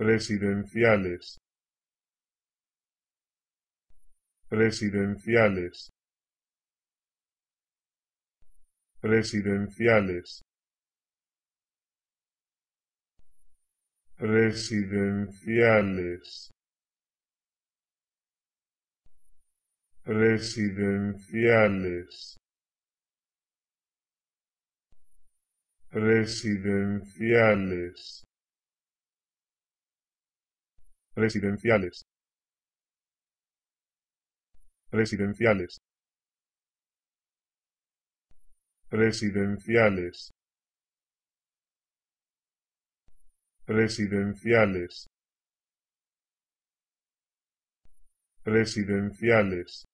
presidenciales presidenciales presidenciales presidenciales presidenciales presidenciales residenciales residenciales residenciales residenciales residenciales